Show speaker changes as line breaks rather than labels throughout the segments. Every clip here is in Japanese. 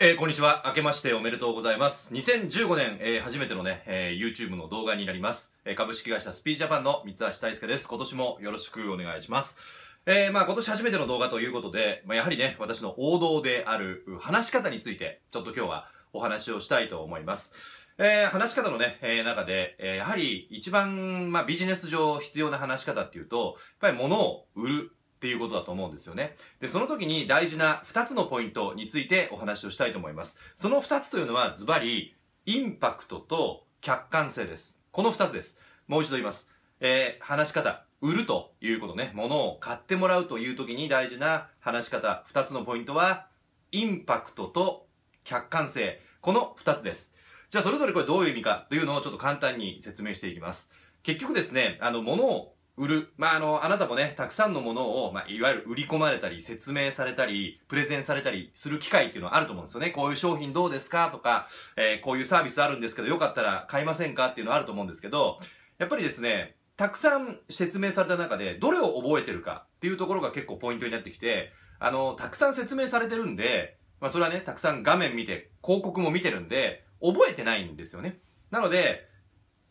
えー、こんにちは。明けましておめでとうございます。2015年、えー、初めてのね、えー、YouTube の動画になります。え株式会社スピージャパンの三橋大輔です。今年もよろしくお願いします。えまあ今年初めての動画ということで、まあ、やはりね、私の王道である話し方について、ちょっと今日はお話をしたいと思います。え話し方のね、え中で、えやはり一番、まあビジネス上必要な話し方っていうと、やっぱり物を売るっていうことだと思うんですよね。で、その時に大事な2つのポイントについてお話をしたいと思います。その2つというのはズバリ、インパクトと客観性です。この2つです。もう一度言います。えー、話し方。売るということね。物を買ってもらうという時に大事な話し方。2つのポイントは、インパクトと客観性。この2つです。じゃあそれぞれこれどういう意味かというのをちょっと簡単に説明していきます。結局ですね、あの、物を売る。まあ、あの、あなたもね、たくさんのものを、まあ、いわゆる売り込まれたり、説明されたり、プレゼンされたりする機会っていうのはあると思うんですよね。こういう商品どうですかとか、えー、こういうサービスあるんですけど、よかったら買いませんかっていうのはあると思うんですけど、やっぱりですね、たくさん説明された中で、どれを覚えてるかっていうところが結構ポイントになってきて、あの、たくさん説明されてるんで、まあ、それはね、たくさん画面見て、広告も見てるんで、覚えてないんですよね。なので、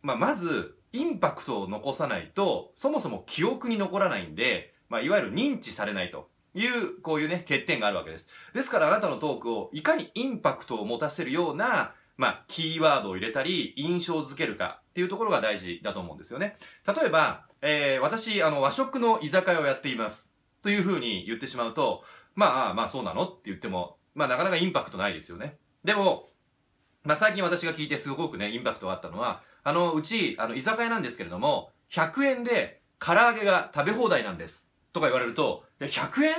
まあ、まず、インパクトを残さないと、そもそも記憶に残らないんで、まあ、いわゆる認知されないという、こういうね、欠点があるわけです。ですからあなたのトークをいかにインパクトを持たせるような、まあ、キーワードを入れたり、印象づけるかっていうところが大事だと思うんですよね。例えば、えー、私、あの、和食の居酒屋をやっています。というふうに言ってしまうと、まあ、まあ、そうなのって言っても、まあ、なかなかインパクトないですよね。でも、まあ、最近私が聞いてすごくね、インパクトがあったのは、あの、うち、あの、居酒屋なんですけれども、100円で唐揚げが食べ放題なんです。とか言われると、100円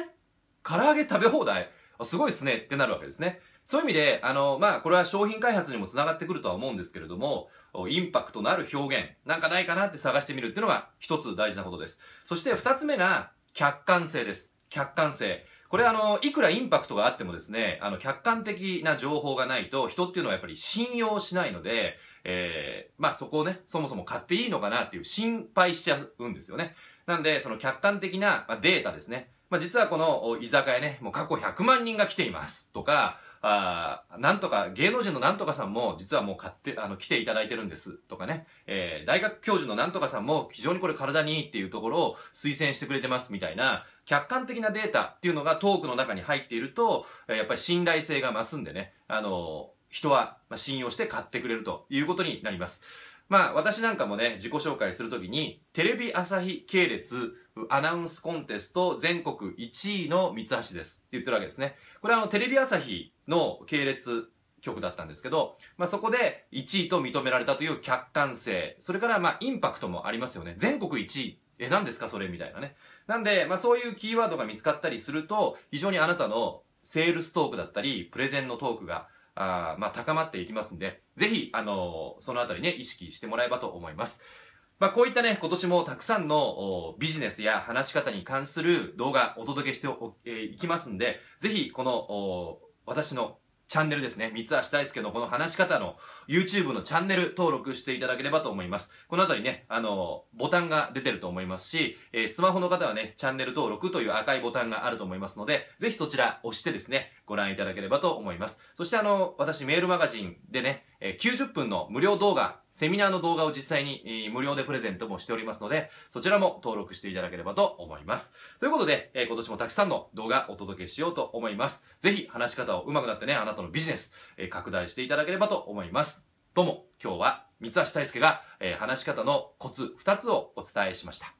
唐揚げ食べ放題すごいっすねってなるわけですね。そういう意味で、あの、まあ、これは商品開発にも繋がってくるとは思うんですけれども、インパクトのある表現なんかないかなって探してみるっていうのが一つ大事なことです。そして二つ目が客観性です。客観性。これあの、いくらインパクトがあってもですね、あの、客観的な情報がないと、人っていうのはやっぱり信用しないので、えー、まあそこをね、そもそも買っていいのかなっていう心配しちゃうんですよね。なんで、その客観的なデータですね。まあ実はこの居酒屋ね、もう過去100万人が来ていますとか、あなんとか、芸能人のなんとかさんも、実はもう買って、あの、来ていただいてるんです、とかね。えー、大学教授のなんとかさんも、非常にこれ体にいいっていうところを推薦してくれてます、みたいな、客観的なデータっていうのがトークの中に入っていると、やっぱり信頼性が増すんでね、あのー、人は信用して買ってくれるということになります。まあ私なんかもね、自己紹介するときに、テレビ朝日系列アナウンスコンテスト全国1位の三橋ですって言ってるわけですね。これはあのテレビ朝日の系列局だったんですけど、まあ、そこで1位と認められたという客観性、それからまあインパクトもありますよね。全国1位。え、何ですかそれみたいなね。なんで、まあそういうキーワードが見つかったりすると、非常にあなたのセールストークだったり、プレゼンのトークがあまあ、高まっていきますんで、ぜひ、あのー、そのあたりね、意識してもらえばと思います。まあ、こういったね、今年もたくさんのビジネスや話し方に関する動画お届けしてお、えー、いきますんで、ぜひ、この、私のチャンネルですね。三橋大輔のこの話し方の YouTube のチャンネル登録していただければと思います。このたりね、あの、ボタンが出てると思いますし、えー、スマホの方はね、チャンネル登録という赤いボタンがあると思いますので、ぜひそちら押してですね、ご覧いただければと思います。そしてあの、私メールマガジンでね、え90分の無料動画、セミナーの動画を実際に無料でプレゼントもしておりますので、そちらも登録していただければと思います。ということで、え今年もたくさんの動画お届けしようと思います。ぜひ話し方を上手くなってね、あなたのビジネス、え拡大していただければと思います。どうも、今日は三橋大輔が、え話し方のコツ2つをお伝えしました。